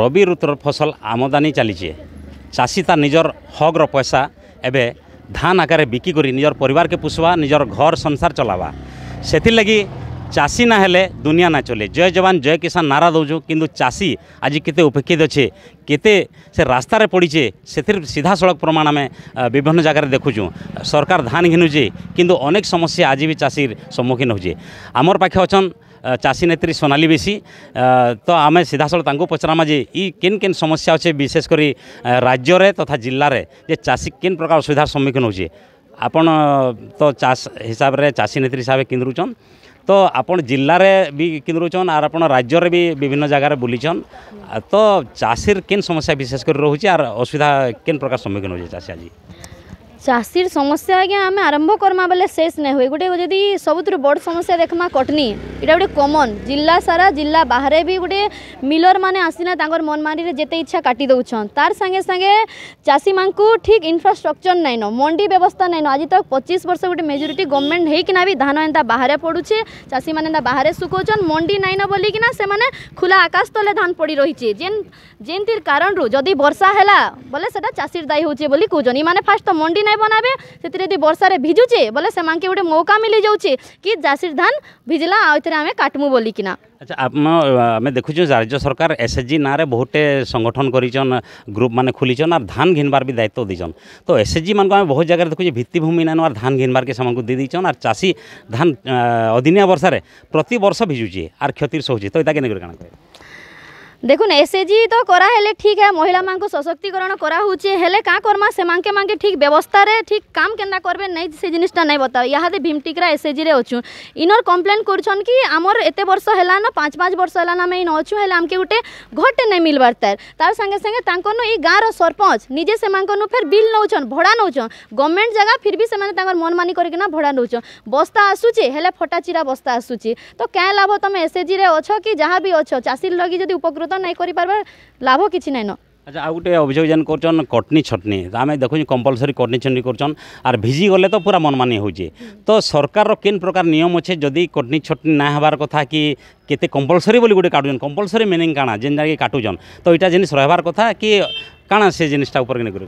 রবি ঋতুর ফসল আমদানি চালিছে চাষী তার নিজের হকর পয়সা এবে ধান আকারে বিকি করে নিজের পরিবারকে পুষবা নিজের ঘর সংসার চলাবা সেগি চাষী না হলে দুনিয়া না চলে জয় জবান জয় কিষান নারা দৌছু কিন্তু চাষী আজ কেতে উপেক্ষিত অছে কেতে সে রাস্তার পড়িছে সে সিধা সড়ক প্রমাণ আমি বিভিন্ন জায়গায় দেখুছু সরকার ধান ঘিনুছে কিন্তু অনেক সমস্যা আজ বি চাষীর সম্মুখীন হচ্ছে আমার পাখে অছন চাষী নেত্রী সোনালী বেশি তো আমি সিধাসল তাঁকু পচরামা যে ই কেন কেন সমস্যা অছে বিশেষ করে রাজ্যরে তথা জেলার যে চাষী কেন প্রকার অসুবিধার সম্মুখীন হচ্ছে আপন তো চাষ হিসাবে চাষী নেত্রী হিসাবে কিনরুছন তো আপনার জেলার বি কিনরুছন আর আপনার রাজ্যের বি বিভিন্ন জায়গায় বুলিছন তো চাষীর কেন সমস্যা বিশেষ করে রয়েছে আর অসুবিধা কেন প্রকার সম্মুখীন হচ্ছে চাষী আজি চাষীর সমস্যা আজ্ঞা আমি আরম্ভ করমা বেলে শেষ নাই হুয়ে গোটে যদি সবুথর বড় সমস্যা দেখমা কটনি এটা গোটে কমন জিল্লা সারা জিল্লা বাহারে বি গোটে মিলর মানে আসিনা তাঙ্কর মনমারিরে যেতে ইচ্ছা কাটি দৌছন তার সাঙ্গে সাঙ্গে চাষী মানুষ ঠিক ইনফ্রাষ্ট্রকচর নাইন মন্ডি ব্যবস্থা নাইন আজ তক পঁচিশ বর্ষ গোটে মেজরিটি গভর্নমেন্ট হইকিনা বি ধান এটা বাহারে পড়ুছে চাষী মানে এটা বাহারে শুকোছন মন্ডি নাইন বলিকিনা সেমানে খোলা আকাশ তলে ধান পড়ি রয়েছে যে যেনতির কারণ যদি বর্ষা হেলা বলে সেটা চাষীর দায়ী হচ্ছে বলি কৌছন ইমানে ফার্স্ট তো মন্ডি नहीं बनाबे से वर्षार भिजुचे बोले से गोटे मौका मिली जाऊे कि चाषी धान भिजला आम काटमु बोलिकिना আচ্ছা আমি দেখুছ রাজ্য সরকার এসএসজি নাঁরে বহুতে সংগঠন করেছেন গ্রুপ মানে খুলিছেন আর ধান ঘিনবার বি দায়িত্ব দিয়েছেন তো এসএসজি মানুষ আমি বহু জায়গায় দেখুছি ভিত্তিভূমি নান আর ধান ঘিনবারকে সেমানকে দিয়ে দিয়েছেন আর চাষী ধান অদিনিয়া বর্ষারে প্রতি বর্ষ ভিজুছে আর ক্ষতির সহুছে তো এটাকে নিয়ে কেন দেখুন এসএজি তো করা হলে ঠিক হ্যাঁ মহিলা মানুষ সশক্তিকরণ করা হচ্ছে হলে কাঁ করমা সেমানকে মানকে ঠিক ব্যবস্থারে ঠিক কাম কেনা করবে নাই সে জিনিসটা নাই বতাও ইহাদে ভীমটিকরা এসএজি রে অছু ইনর কমপ্লেন করছেন কি আমার এত বর্ষ হল না পাঁচ পাঁচ বর্ষ হল আমি ইন অছু হলে আমাকে গোটে ঘরটে নাই মিলবার তার তার সঙ্গে সাঙ্গে তাঙ্কনু এই গাঁর সরপঞ্চ নিজে সেমানকনু ফের বিল নৌছন ভড়া নৌছন গভর্নমেন্ট জায়গা ফির বি সেমানে তাঙ্কর মনমানি করিকিনা ভড়া নৌছন বস্তা আসুছে হলে ফটা চিরা বস্তা আসুছে তো কেঁ লাভ তুমি এসএজি রে অছ কি যা বি অছ চাষীর লগি যদি উপকৃত প্রদান নাই করিপারবা লাভ কিছু নাইন আচ্ছা আউ গোটে অভিযোগ যেন করছেন কটনি ছটনি আমি দেখুছি কম্পলসরি কটনি ছটনি করছেন আর ভিজি গলে তো পুরা মনমানি হচ্ছে তো সরকার কেন প্রকার নিয়ম অছে যদি কটনি ছটনি না হবার কথা কি কেতে কম্পলসরি বলে গোটে কাটুছেন কম্পলসরি মিনিং কাଣା যেন কি কাটুছেন তো এটা জিনিস রহবার কথা কি কাଣା সে জিনিসটা উপরে কিনে করে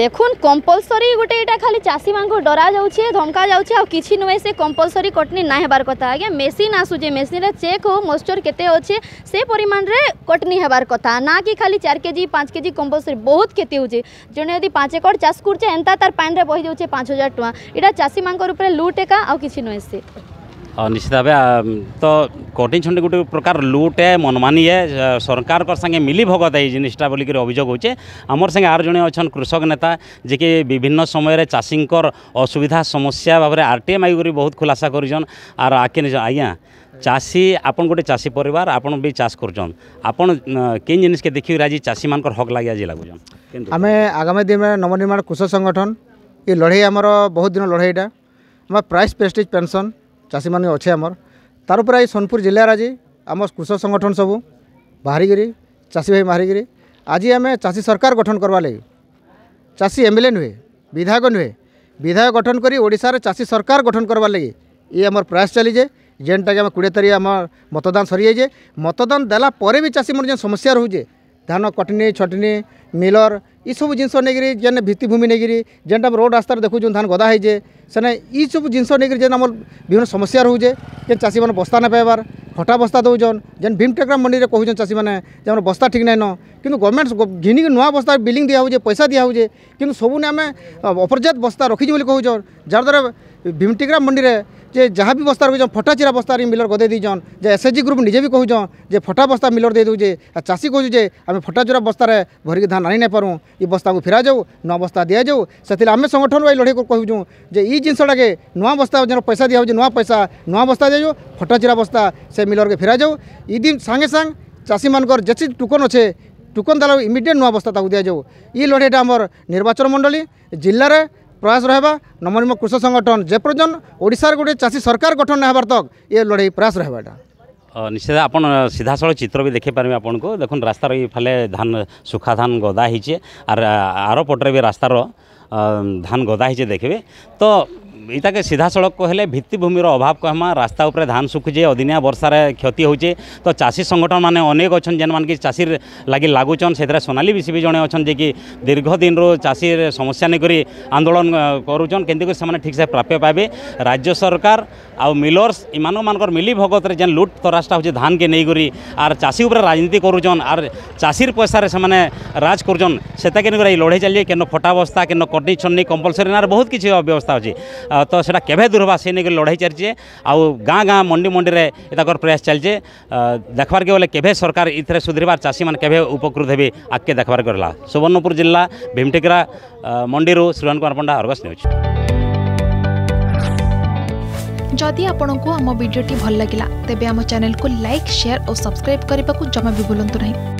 দেখুন কম্পলসরি গোটে এটা খালি চাষী মানুষ ডরা যাচ্ছে ধমকা যাচ্ছে আছে নুহে সে কম্পলসরি কটনি না হবার কথা আজ্ঞা মেসিন আসুছে মেসিন চেক হো মশ্চর কেতে অছে সে পরিমাণে কটনি হবার কথা না কি খালি চার কেজি পাঁচ কেজি কম্পলসরি বহুত ক্ষতি হচ্ছে জনে যদি পাঁচ একর চাষ করছে এটা তার পানিরে বহি যাচ্ছে পাঁচ হাজার টাকা এটা চাষী মানুষের উপরে লুট একা আছে নুহে সে निश्चित भाव तो कटिंग छंडी गोटे प्रकार लुट है मनमानी है सरकार कर संगे मिली भगत है जिनटा बोलिक अभियोग होचे आमर संगे आर जड़े अच्छा कृषक नेता जे कि विभिन्न समय चाषी असुविधा समस्या भाव में आर टी एम आई कर बहुत खुलासा करजन आर आके आज्ञा চাষী আপন গোটে চাষী পরিবার আপন বি চাষ করছেন আপন কেন জিনিসকে দেখি আজ চাষী মান হক লাগে আজ লাগুছেন আমি আগামী দিনে নবনির্মাণ কৃষক সংগঠন এই লড়াই আমার বহুত দিন লড়াইটা আমার প্রাইস প্রেস্টিজ পেনশন ଚାଷୀମାନେ ଅଛେ ଆମର୍ ତାର୍ ଉପରେ ଆଜି ସୋନପୁର ଜିଲ୍ଲାରେ ଆଜି ଆମ କୃଷକ ସଂଗଠନ ସବୁ ବାହାରିକିରି ଚାଷୀ ଭାଇ ବାହାରିକିରି ଆଜି ଆମେ ଚାଷୀ ସରକାର ଗଠନ କର୍ବାର୍ ଲାଗି ଚାଷୀ ଏମ୍ ଏଲ୍ ଏ ନୁହେଁ ବିଧାୟକ ନୁହେଁ ବିଧାୟକ ଗଠନ କରି ଓଡ଼ିଶାରେ ଚାଷୀ ସରକାର ଗଠନ କର୍ବାର୍ ଲାଗି ଇ ଆମର ପ୍ରୟାସ ଚାଲିଛେ ଯେନ୍ଟାକି ଆମେ କୋଡ଼ିଏ ତାରିଖ ଆମର ମତଦାନ ସରିଯାଇଛେ ମତଦାନ ଦେଲା ପରେ ବି ଚାଷୀମାନେ ଯେନ୍ ସମସ୍ୟା ରହୁଛେ ଧାନ কটনি ଛଟନି ମିଲର୍ ଏସବୁ ଜିନିଷ ନେଇକିରି ଯେନ୍ ଭିତ୍ତିଭୂମି ନେଇକିରି ଯେନ୍ଟା ଆମେ ରୋଡ଼ ରାସ୍ତାରେ ଦେଖୁଛନ୍ ଧାନ ଗଦା ହେଇଛେ ସେନେ ଇସବୁ ଜିନିଷ ନେଇକିରି ଯେନ୍ ଆମର ବିଭିନ୍ନ ସମସ୍ୟା ରହୁଛେ ଯେନ୍ ଚାଷୀମାନେ ବସ୍ତା ନାଇଁ ପାଇବାର ହଟା ବସ୍ତା ଦେଉଛନ୍ ଯେନ୍ ଭୀମ ଟେକ୍ରା ମଣ୍ଡିରେ କହୁଛନ୍ ଚାଷୀମାନେ ଯେ ଆମର ବସ୍ତା ଠିକ୍ ନାଇଁନ କିନ୍ତୁ ଗଭର୍ଣ୍ଣମେଣ୍ଟ ଘିନିକି ନୂଆ ବସ୍ତା ବିଲିଂ ଦିଆହେଉଛେ ପଇସା ଦିଆହେଉଛେ କିନ୍ତୁ ସବୁନେ ଆମେ ଅପର୍ଯ୍ୟାପ୍ତ ବସ୍ତା ରଖିଛୁ ବୋଲି କହୁଛନ୍ ଯାହାଦ୍ୱାରା ଭୀମ ଟେକ୍ରା ମଣ୍ଡିରେ যে যা বি বস্তা রকিছন ফটা চিরা বস্তা মিলর গদে দিয়েছন যে এসএচজি গ্রুপ নিজে বি কুছন যে ফটা বস্তা মিলর দিয়ে দেছে আর চাষী কুছু যে আমি ফটা চুরা বস্তার ভরিকি ধান আনি নাই পারু ই বস্তাকে ফেরা যাও নয় বস্তা দিয়া যাও সেলে আমি সংগঠন বাই লড়াই কুছু যে ই জিনিসটাকে নয় বস্তা যেন পয়সা দিয়া হচ্ছে নয় পয়সা নয় বস্তা দিয়ে যাও ফটা চিরা বস্তা সে মিলরকে ফেরা যাও ই দিন সাংে সাং চাষী মানকর যেছি টুকন অছে টুকন দেলা ইমিডিয়েট নয় বস্তা তাকে দিয়া যাও ই লড়াইটা আমার নির্বাচন মণ্ডলী জেলার ପ୍ରୟାସ ରହିବା ନମନିମ କୃଷକ ସଂଗଠନ ଯେପର୍ଯ୍ୟନ୍ତ ଓଡ଼ିଶାର ଗୋଟିଏ ଚାଷୀ ସରକାର ଗଠନ ନ ହେବାର ତକ୍ ଏ ଲଢ଼େଇ ପ୍ରୟାସ ରହିବା ଏଇଟା ନିଶ୍ଚିତ ଆପଣ ସିଧାସଳଖ ଚିତ୍ର ବି ଦେଖେଇପାରିବେ ଆପଣଙ୍କୁ ଦେଖନ୍ତୁ ରାସ୍ତାର ଇଫାଲେ ଧାନ ସୁଖା ଧାନ ଗଦା ହେଇଛେ ଆର୍ ଆର ପଟରେ ବି ରାସ୍ତାର ଧାନ ଗଦା ହେଇଛେ ଦେଖିବେ ତ ଏଇଟାକେ ସିଧାସଳଖ କହିଲେ ଭିତ୍ତିଭୂମିର ଅଭାବ କହେମା ରାସ୍ତା ଉପରେ ଧାନ ଶୁଖୁଛେ ଅଦିନିଆ ବର୍ଷାରେ କ୍ଷତି ହେଉଛେ ତ ଚାଷୀ ସଂଗଠନମାନେ ଅନେକ ଅଛନ୍ ଯେନ୍ମାନକି ଚାଷୀ ଲାଗି ଲାଗୁଛନ୍ ସେଥିରେ ସୋନାଲି ବିସି ବି ଜଣେ ଅଛନ୍ ଯେକି ଦୀର୍ଘ ଦିନରୁ ଚାଷୀ ସମସ୍ୟା ନେଇକରି ଆନ୍ଦୋଳନ କରୁଛନ୍ କେମିତି ସେମାନେ ଠିକ୍ସେ ପ୍ରାପ୍ୟ ପାଇବେ ରାଜ୍ୟ ସରକାର ଆଉ ମିଲର୍ସ ଇମାନମାନଙ୍କର ମିଲି ଭଗତରେ ଯେନ୍ ଲୁଟ୍ ତରାସଟା ହେଉଛି ଧାନକେ ନେଇକରି ଆର୍ ଚାଷୀ ଉପରେ ରାଜନୀତି କରୁଛନ୍ ଆର୍ ଚାଷୀର ପଇସାରେ ସେମାନେ ରାଜ କରୁଛନ୍ ସେତାକେ ନେଇକରି ଏଇ ଲଢ଼େଇ ଚାଲିଛି କେନ ଫଟା ଅବସ୍ଥା କେନ କଟନି ଛନି କମ୍ପଲସରି ନାଁରେ ବହୁତ କିଛି ବ୍ୟବସ୍ଥା ଅଛି ତ ସେଟା କେଭେ ଦୂର ହେବା ସେ ନେଇକି ଲଢ଼େଇ ଚାଲିଛେ ଆଉ ଗାଁ ଗାଁ ମଣ୍ଡି ମଣ୍ଡିରେ ତାଙ୍କର ପ୍ରୟାସ ଚାଲିଛେ ଦେଖ୍ବାର୍କେ ଗଲେ କେଭେ ସରକାର ଏଥିରେ ସୁଧରିବାର ଚାଷୀମାନେ କେଭେ ଉପକୃତ ହେବେ ଆଗ୍କେ ଦେଖ୍ବାର୍କେ ଗଲା ସୁବର୍ଣ୍ଣପୁର ଜିଲ୍ଲା ଭୀମଟିକରା ମଣ୍ଡିରୁ ଶ୍ରୀମାନ କୁମାର ପଣ୍ଡା ଅର୍ଗସ୍ ନ୍ୟୁଜ୍ ଯଦି ଆପଣଙ୍କୁ ଆମ ଭିଡ଼ିଓଟି ଭଲ ଲାଗିଲା ତେବେ ଆମ ଚ୍ୟାନେଲକୁ ଲାଇକ୍ ସେୟାର ଓ ସବସ୍କ୍ରାଇବ୍ କରିବାକୁ ଜମା ବି ଭୁଲନ୍ତୁ ନାହିଁ